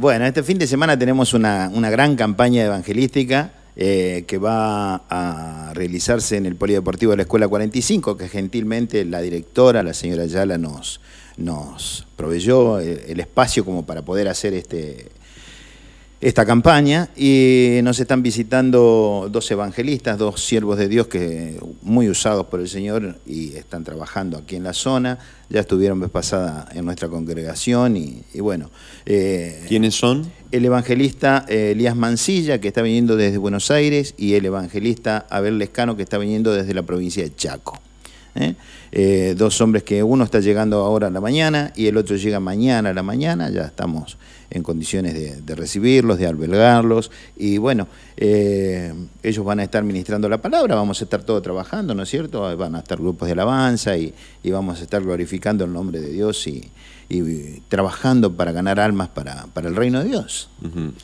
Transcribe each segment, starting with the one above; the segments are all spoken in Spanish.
Bueno, este fin de semana tenemos una, gran campaña evangelística eh, que va a realizarse en el Polideportivo de la Escuela 45, que gentilmente la directora, la señora Yala, nos, proveyó el, el espacio como para poder hacer este, esta campaña y nos están visitando dos evangelistas, dos siervos de Dios que muy usados por el Señor y están trabajando aquí en la zona. Ya estuvieron vez pues, pasada en nuestra congregación y, bueno. Eh, ¿Quiénes son? El evangelista eh, Elías Mancilla, que está viniendo desde Buenos Aires, y el evangelista Abel Lescano, que está viniendo desde la provincia de Chaco. ¿eh? Eh, dos hombres que uno está llegando ahora a la mañana y el otro llega mañana a la mañana, ya estamos en condiciones de, recibirlos, de albergarlos y bueno, eh, ellos van a estar ministrando la palabra, vamos a estar todos trabajando, ¿no es cierto? Van a estar grupos de alabanza y, vamos a estar glorificando el nombre de Dios y, trabajando para ganar almas para, el reino de Dios.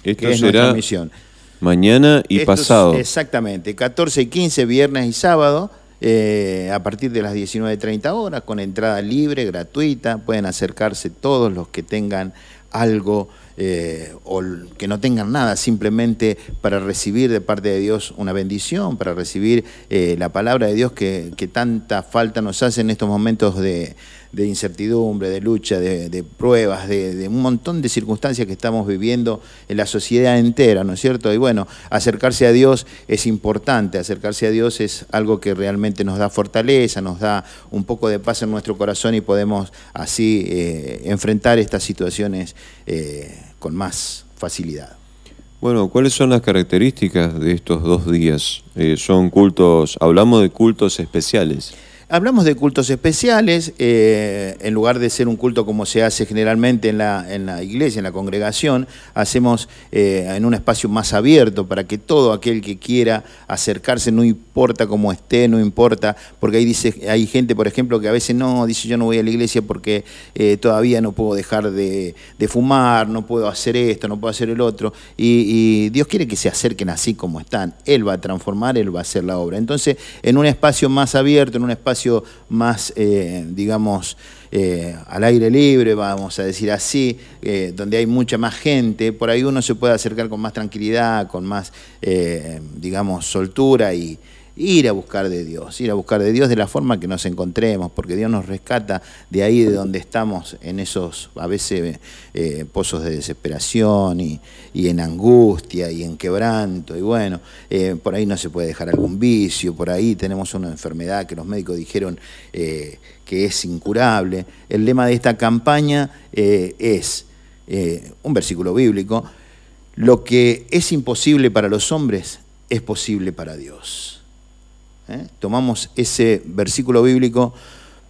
Esto será... misión. Mañana y pasado. Exactamente, 14 y 15, viernes y sábado. Eh, a partir de las 19.30 horas, con entrada libre, gratuita. Pueden acercarse todos los que tengan algo eh, o que no tengan nada, simplemente para recibir de parte de Dios una bendición, para recibir eh, la palabra de Dios que, tanta falta nos hace en estos momentos de, incertidumbre, de lucha, de, pruebas, de, un montón de circunstancias que estamos viviendo en la sociedad entera, ¿no es cierto? Y bueno, acercarse a Dios es importante, acercarse a Dios es algo que realmente nos da fortaleza, nos da un poco de paz en nuestro corazón y podemos así eh, enfrentar estas situaciones con más facilidad. Bueno, ¿cuáles son las características de estos dos días? Eh, son cultos, hablamos de cultos especiales. Hablamos de cultos especiales, eh, en lugar de ser un culto como se hace generalmente en la, en la iglesia, en la congregación, hacemos eh, en un espacio más abierto para que todo aquel que quiera acercarse, no importa cómo esté, no importa, porque ahí dice, hay gente, por ejemplo, que a veces no, dice yo no voy a la iglesia porque eh, todavía no puedo dejar de, fumar, no puedo hacer esto, no puedo hacer el otro, y, y Dios quiere que se acerquen así como están, Él va a transformar, Él va a hacer la obra. Entonces, en un espacio más abierto, en un espacio más, eh, digamos, eh, al aire libre, vamos a decir así, eh, donde hay mucha más gente, por ahí uno se puede acercar con más tranquilidad, con más, digamos, soltura y, ir a buscar de Dios, ir a buscar de Dios de la forma que nos encontremos, porque Dios nos rescata de ahí de donde estamos, en esos a veces eh, pozos de desesperación y, en angustia y en quebranto. Y bueno, eh, por ahí no se puede dejar algún vicio, por ahí tenemos una enfermedad que los médicos dijeron eh, que es incurable. El lema de esta campaña es un versículo bíblico. Lo que es imposible para los hombres es posible para Dios. ¿eh? tomamos ese versículo bíblico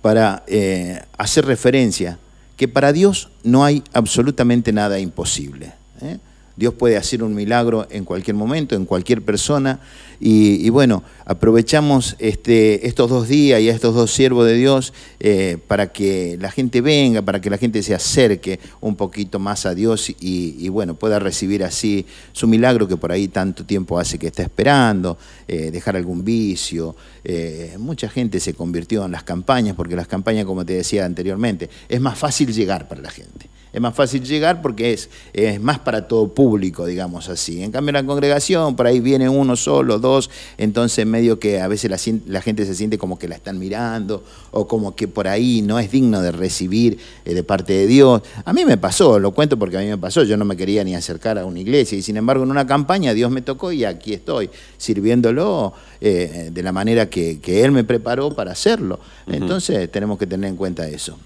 para eh, hacer referencia que para Dios no hay absolutamente nada imposible. ¿eh? Dios puede hacer un milagro en cualquier momento, en cualquier persona. Y, bueno, aprovechamos este, estos dos días y a estos dos siervos de Dios eh, para que la gente venga, para que la gente se acerque un poquito más a Dios y, bueno, pueda recibir así su milagro que por ahí tanto tiempo hace que está esperando, eh, dejar algún vicio. Eh, mucha gente se convirtió en las campañas, porque las campañas, como te decía anteriormente, es más fácil llegar para la gente es más fácil llegar porque es, es más para todo público, digamos así. En cambio, en la congregación, por ahí viene uno solo, dos, entonces medio que a veces la, gente se siente como que la están mirando o como que por ahí no es digno de recibir eh, de parte de Dios. A mí me pasó, lo cuento porque a mí me pasó, yo no me quería ni acercar a una iglesia y sin embargo en una campaña Dios me tocó y aquí estoy sirviéndolo eh, de la manera que, Él me preparó para hacerlo. Entonces tenemos que tener en cuenta eso.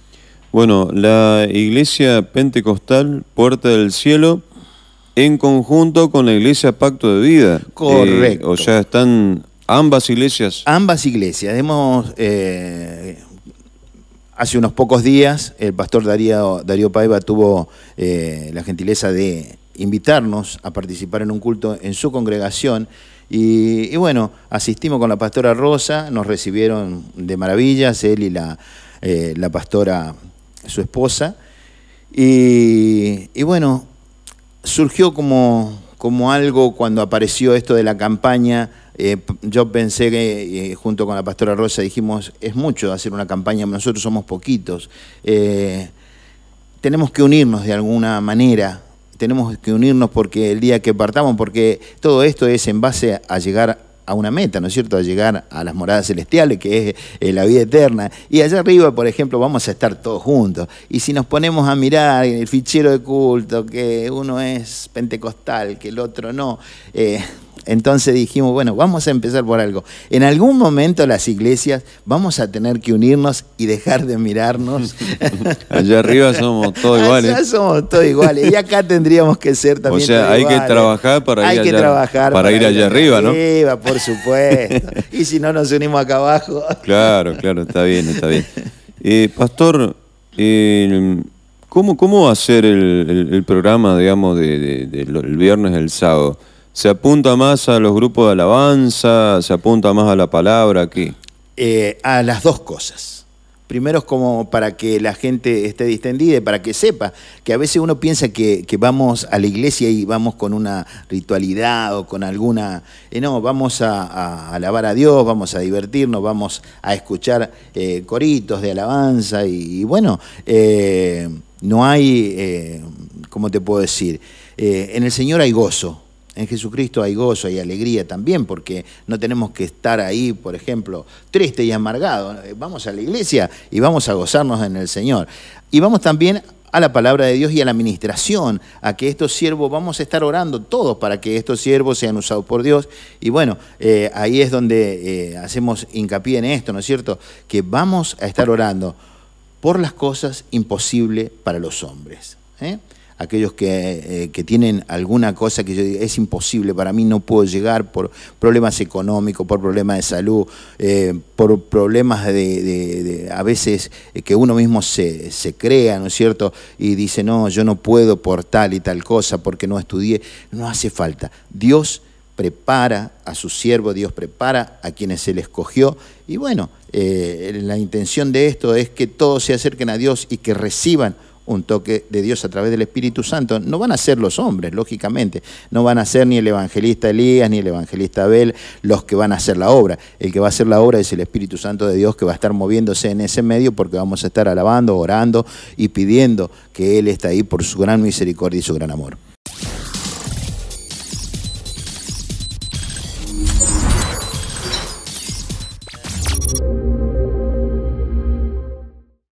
Bueno, la Iglesia Pentecostal, Puerta del Cielo, en conjunto con la Iglesia Pacto de Vida. Eh, Correcto. o sea, están ambas iglesias. Ambas iglesias. Hemos, eh, hace unos pocos días, el pastor Darío, Darío Paiva tuvo eh, la gentileza de invitarnos a participar en un culto en su congregación. Y, bueno, asistimos con la pastora Rosa, nos recibieron de maravillas, él y la pastora su esposa. Y, bueno, surgió como, como, algo cuando apareció esto de la campaña. Eh, yo pensé que eh, junto con la pastora Rosa dijimos, es mucho hacer una campaña, nosotros somos poquitos. Eh, tenemos que unirnos de alguna manera, tenemos que unirnos porque el día que partamos, porque todo esto es en base a llegar a una meta, ¿no es cierto?, a llegar a las moradas celestiales, que es eh, la vida eterna. Y allá arriba, por ejemplo, vamos a estar todos juntos. Y si nos ponemos a mirar el fichero de culto, que uno es pentecostal, que el otro no, eh, entonces dijimos, bueno, vamos a empezar por algo. En algún momento las iglesias vamos a tener que unirnos y dejar de mirarnos. Allá arriba somos todos iguales. Allá somos todos iguales. Y acá tendríamos que ser también. O sea, hay que trabajar para ir allá, que trabajar para, ir, allá arriba, ¿no? Arriba, por supuesto. y si no nos unimos acá abajo. claro, claro, está bien, está bien. Eh, pastor, ¿cómo, ¿cómo va a ser el, programa, digamos, del de, de, viernes al sábado? ¿Se apunta más a los grupos de alabanza? ¿Se apunta más a la palabra aquí? Eh, a las dos cosas. Primero es como para que la gente esté distendida y para que sepa que a veces uno piensa que, vamos a la iglesia y vamos con una ritualidad o con alguna... no, vamos a, alabar a Dios, vamos a divertirnos, vamos a escuchar eh, coritos de alabanza y, y bueno, eh, no hay, ¿cómo te puedo decir? en el Señor hay gozo en Jesucristo hay gozo, y alegría también, porque no tenemos que estar ahí, por ejemplo, triste y amargado. Eh, vamos a la iglesia y vamos a gozarnos en el Señor. Y vamos también a la palabra de Dios y a la administración, a que estos siervos, vamos a estar orando todos para que estos siervos sean usados por Dios. Y bueno, eh, ahí es donde eh, hacemos hincapié en esto, ¿no es cierto? Que vamos a estar orando por las cosas imposibles para los hombres. ¿eh? aquellos eh, que, tienen alguna cosa que yo es imposible para mí, no puedo llegar por problemas económicos, por problemas de salud, eh, por problemas de, a veces eh, que uno mismo se, crea, ¿no es cierto? Y dice, no, yo no puedo por tal y tal cosa porque no estudié. No hace falta. Dios prepara a su siervo, Dios prepara a quienes Él escogió. Y bueno, la intención de esto es que todos se acerquen a Dios y que reciban un toque de Dios a través del Espíritu Santo, no van a ser los hombres, lógicamente, no van a ser ni el evangelista Elías ni el evangelista Abel los que van a hacer la obra. El que va a hacer la obra es el Espíritu Santo de Dios que va a estar moviéndose en ese medio porque vamos a estar alabando, orando y pidiendo que Él está ahí por su gran misericordia y su gran amor.